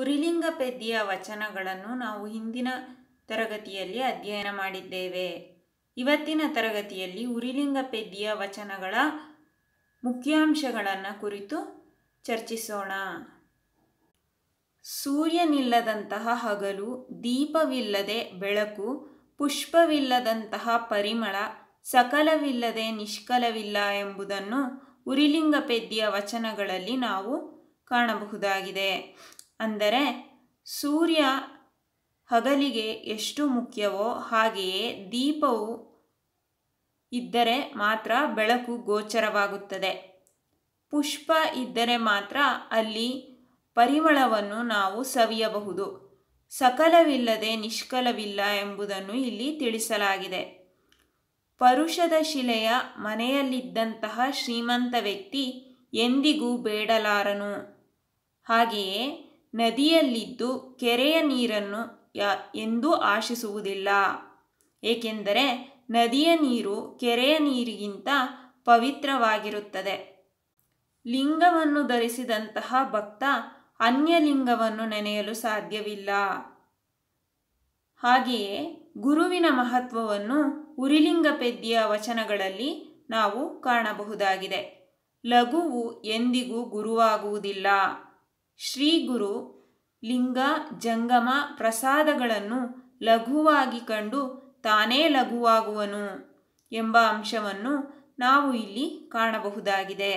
ಉರಿಲಿಂಗ ಪೆದ್ದಿಯ ವಚನಗಳನ್ನು ನಾವು ಹಿಂದಿನ ತರಗತಿಯಲ್ಲಿ ಅಧ್ಯಯನ ಮಾಡಿದ್ದೇವೆ ಇವತ್ತಿನ ತರಗತಿಯಲ್ಲಿ ಉರಿಲಿಂಗ ಪೆದ್ದಿಯ ವಚನಗಳ ಮುಖ್ಯಾಂಶಗಳನ್ನು ಕುರಿತು ಚರ್ಚಿಸೋಣ ಸೂರ್ಯನಿಲ್ಲದಂತಹ ಹಗಲು ದೀಪವಿಲ್ಲದೆ ಬೆಳಕು ಪುಷ್ಪವಿಲ್ಲದಂತಹ ಪರಿಮಳ ಸಕಲವಿಲ್ಲದೆ ನಿಷ್ಕಲವಿಲ್ಲ ಎಂಬುದನ್ನು ಉರಿಲಿಂಗ ಪೆದ್ದಿಯ ವಚನಗಳಲ್ಲಿ ನಾವು ಕಾಣಬಹುದಾಗಿದೆ ಅಂದರೆ ಸೂರ್ಯ ಹಗಲಿಗೆ ಎಷ್ಟು ಮುಖ್ಯವೋ ಹಾಗೆಯೇ ದೀಪವು ಇದ್ದರೆ ಮಾತ್ರ ಬೆಳಕು ಗೋಚರವಾಗುತ್ತದೆ ಪುಷ್ಪ ಇದ್ದರೆ ಮಾತ್ರ ಅಲ್ಲಿ ಪರಿಮಳವನ್ನು ನಾವು ಸವಿಯಬಹುದು ಸಕಲವಿಲ್ಲದೆ ನಿಷ್ಕಲವಿಲ್ಲ ಎಂಬುದನ್ನು ಇಲ್ಲಿ ತಿಳಿಸಲಾಗಿದೆ ಪರುಷದ ಶಿಲೆಯ ಮನೆಯಲ್ಲಿದ್ದಂತಹ ಶ್ರೀಮಂತ ವ್ಯಕ್ತಿ ಎಂದಿಗೂ ಬೇಡಲಾರನು ಹಾಗೆಯೇ ನದಿಯಲ್ಲಿದ್ದು ಕೆರೆಯ ನೀರನ್ನು ಯ ಎಂದೂ ಆಶಿಸುವುದಿಲ್ಲ ಏಕೆಂದರೆ ನದಿಯ ನೀರು ಕೆರೆಯ ನೀರಿಗಿಂತ ಪವಿತ್ರವಾಗಿರುತ್ತದೆ ಲಿಂಗವನ್ನು ಧರಿಸಿದಂತಹ ಭಕ್ತ ಅನ್ಯ ಲಿಂಗವನ್ನು ನೆನೆಯಲು ಸಾಧ್ಯವಿಲ್ಲ ಹಾಗೆಯೇ ಗುರುವಿನ ಮಹತ್ವವನ್ನು ಉರಿಲಿಂಗ ಪೆದ್ದಿಯ ವಚನಗಳಲ್ಲಿ ನಾವು ಕಾಣಬಹುದಾಗಿದೆ ಲಘುವು ಎಂದಿಗೂ ಗುರುವಾಗುವುದಿಲ್ಲ ಶ್ರೀ ಗುರು ಲಿಂಗ ಜಂಗಮ ಪ್ರಸಾದಗಳನ್ನು ಲಘುವಾಗಿ ಕಂಡು ತಾನೇ ಲಘುವಾಗುವನು ಎಂಬ ಅಂಶವನ್ನು ನಾವು ಇಲ್ಲಿ ಕಾಣಬಹುದಾಗಿದೆ